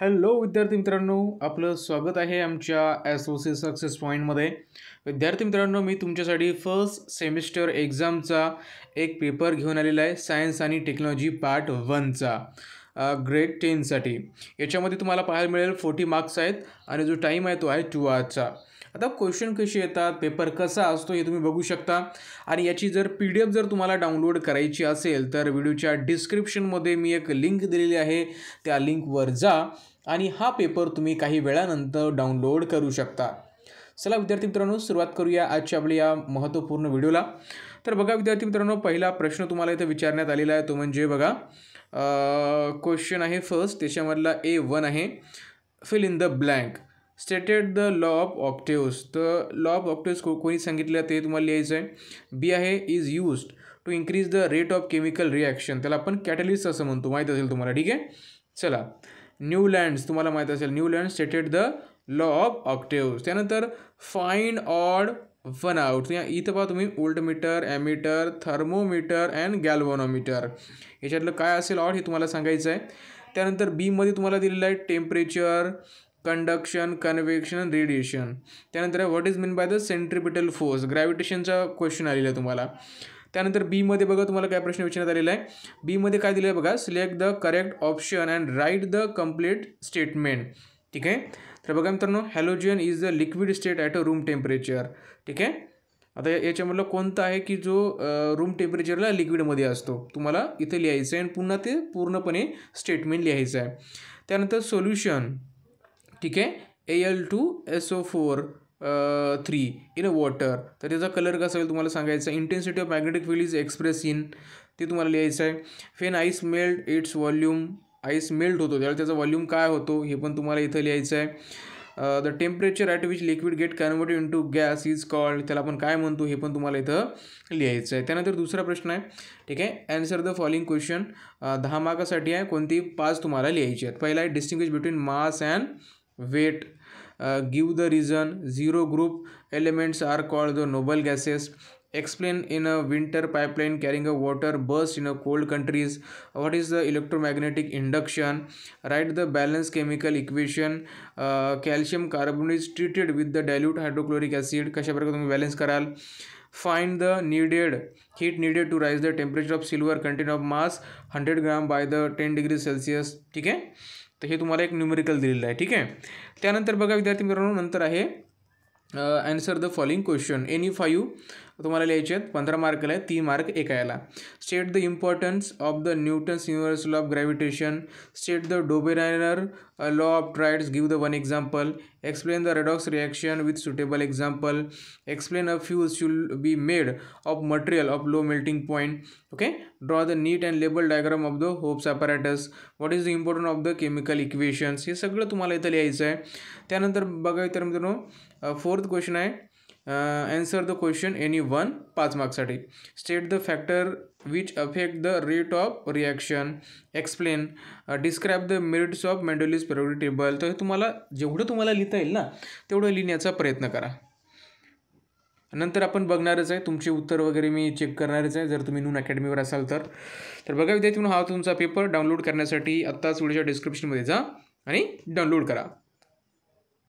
hello विद्यार्थी मित्रांनो आपलं स्वागत आहे आमच्या ॲसोसी सक्सेस पॉईंटमध्ये विद्यार्थी मित्रांनो मी तुमच्यासाठी फर्स्ट सेमिस्टर एक्झामचा एक पेपर घेऊन आलेला आहे सायन्स आणि टेक्नॉलॉजी पार्ट वनचा ग्रेड टेनसाठी याच्यामध्ये तुम्हाला पाहायला मिळेल फोर्टी मार्क्स आहेत आणि जो टाईम आहे तो आहे टू आवर्सचा आता क्वेश्चन कसे येतात पेपर कसा असतो हे तुम्ही बघू शकता आणि याची जर पी डी एफ जर तुम्हाला डाउनलोड करायची असेल तर व्हिडिओच्या डिस्क्रिप्शनमध्ये मी एक लिंक दिलेली आहे त्या लिंकवर जा आणि हा पेपर तुम्ही काही वेळानंतर डाउनलोड करू शकता चला विद्यार्थी मित्रांनो सुरुवात करूया आजच्या आपल्या या महत्त्वपूर्ण व्हिडिओला तर बघा विद्यार्थी मित्रांनो पहिला प्रश्न तुम्हाला इथं विचारण्यात आलेला आहे तो म्हणजे बघा क्वेश्चन आहे फर्स्ट त्याच्यामधला ए वन आहे fill in the blank stated the law of octaves तर लॉ ऑफ ऑप्टिव्स को कोणी सांगितलं ते तुम्हाला लिहायचं आहे बी आहे is used to increase the rate of chemical reaction त्याला आपण कॅटलिस्ट असं म्हणतो माहीत असेल तुम्हाला ठीक आहे चला न्यू लँड्स तुम्हाला माहीत असेल new Newland stated the law of octaves त्यानंतर फाईन ऑड वन आउट या इथं पहा तुम्ही voltmeter ammeter thermometer and galvanometer याच्यातलं काय असेल ऑड हे तुम्हाला सांगायचं आहे त्यानंतर बीमध्ये तुम्हाला दिलेलं आहे टेम्परेचर कंडक्शन कन्व्हेक्शन रेडिएशन त्यानंतर what is mean by the centripetal force ग्रॅव्हिटेशनचा क्वेश्चन आलेला आहे तुम्हाला त्यानंतर बीमध्ये बघा तुम्हाला काय प्रश्न विचारण्यात आलेला आहे बीमध्ये काय दिलं आहे बघा select the correct option and write the complete statement ठीक आहे तर बघा मित्रांनो halogen is the liquid state at a room temperature ठीक आहे आता याच्यामधलं कोणता आहे की जो रूम टेम्परेचरला लिक्विडमध्ये असतो तुम्हाला इथे लिहायचं आहे आणि पुन्हा ते पूर्णपणे स्टेटमेंट लिहायचं आहे त्यानंतर सोल्युशन ठीक आहे A L two S O four three in a water तर त्याचा कलर कसा होईल तुम्हाला आहे intensity of magnetic field is express in ते तुम्हाला लिहायचं आहे when ice melt its volume ice melt होतो त्यावेळेला त्याचा वॉल्यूम काय होतो हे पण तुम्हाला इथं लिहायचं आहे the temperature at which liquid get converted into gas is called त्याला आपण काय म्हणतो हे पण तुम्हाला इथं लिहायचं आहे त्यानंतर दुसरा प्रश्न आहे ठीक आहे ॲन्सर द फॉलोइंग क्वेश्चन दहा मार्कासाठी आहे कोणती पाच तुम्हाला लिहायची आहेत पहिला आहे distinguish between mass and weight give the reason zero group elements are called the noble gases explain in a winter pipeline carrying a water burst in a cold countries what is the electromagnetic induction write the balance chemical equation calcium is treated with the dilute hydrochloric acid कशा प्रकारे तुम्ही balance कराल find the needed heat needed to raise the temperature of silver contain of mass hundred gram by the ten degree Celsius ठीक आहे तर हे तुम्हाला एक न्युमेरिकल दिलेलं आहे ठीक आहे त्यानंतर बघा विद्यार्थी मित्रांनो नंतर आहे answer the following question any five तुम्हाला लिहायचे आहेत पंधरा मार्कला आहे तीन मार्क एका याला state the importance of the Newton's universal of gravitation state the Dobereiner law of triads give the one example explain the redox reaction with suitable example explain a fuse should be made of material of low melting point okay draw the neat and label diagram of the Hope's apparatus what is the important of the chemical equations हे सगळं तुम्हाला इथं लिहायचं आहे त्यानंतर बघा इतर मित्रांनो फोर्थ क्वेश्चन आहे answer the question any one पाच मार्क्ससाठी state the factor which affect the rate of reaction explain describe the merits of Mendeleev's priority table तर तुम्हाला जेवढं तुम्हाला लिहिता येईल ना तेवढं लिहिण्याचा प्रयत्न करा नंतर आपण बघणारच आहे तुमचे उत्तर वगैरे मी चेक करणारच आहे जर तुम्ही नून अकॅडमीवर असाल तर तर बघा विद्यार्थी म्हणून हा तुमचा पेपर डाउनलोड करण्यासाठी आत्ताच व्हिडिओच्या डिस्क्रिप्शनमध्ये जा आणि डाउनलोड करा